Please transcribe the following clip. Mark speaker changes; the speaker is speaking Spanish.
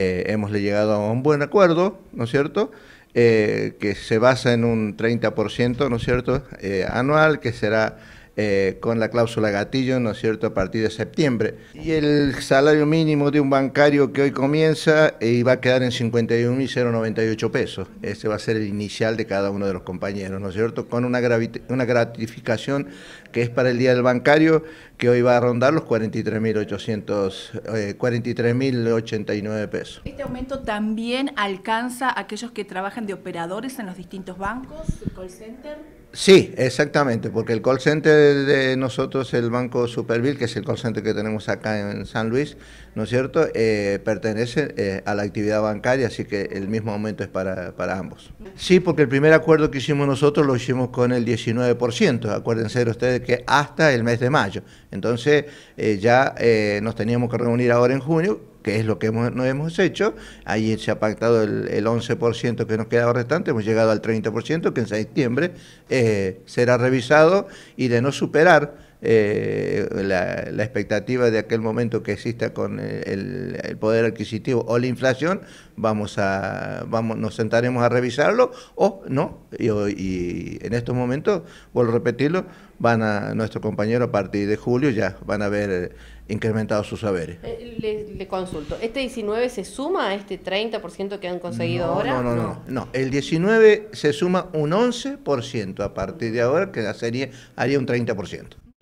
Speaker 1: Eh, hemos llegado a un buen acuerdo, ¿no es cierto? Eh, que se basa en un 30%, ¿no es cierto?, eh, anual, que será eh, con la cláusula gatillo, ¿no es cierto?, a partir de septiembre. Y el salario mínimo de un bancario que hoy comienza eh, va a quedar en 51.098 pesos. Ese va a ser el inicial de cada uno de los compañeros, ¿no es cierto?, con una, una gratificación que es para el Día del Bancario, que hoy va a rondar los 43.800, eh, 43.089 pesos.
Speaker 2: ¿Este aumento también alcanza a aquellos que trabajan de operadores en los distintos bancos, call center?
Speaker 1: Sí, exactamente, porque el call center de nosotros el banco Superville, que es el consente que tenemos acá en San Luis, ¿no es cierto?, eh, pertenece eh, a la actividad bancaria, así que el mismo aumento es para, para, ambos. Sí, porque el primer acuerdo que hicimos nosotros lo hicimos con el 19%, acuérdense ustedes que hasta el mes de mayo. Entonces eh, ya nos teníamos que reunir ahora en junio que es lo que no hemos hecho. Ahí se ha pactado el, 11% que nos quedaba restante, hemos llegado al 30%, que en septiembre eh, será revisado y de no superar eh, la, expectativa de aquel momento que exista con el, poder adquisitivo o la inflación, vamos a, vamos, nos sentaremos a revisarlo o no. Y, en estos momentos, vuelvo a repetirlo, van a nuestro compañero a partir de julio ya van a ver eh, incrementado sus saberes.
Speaker 2: Eh, le, consulto, ¿este 19 se suma a este 30% que han conseguido ahora? No no,
Speaker 1: no, el 19 se suma un 11% a partir de ahora, que sería, haría un 30%.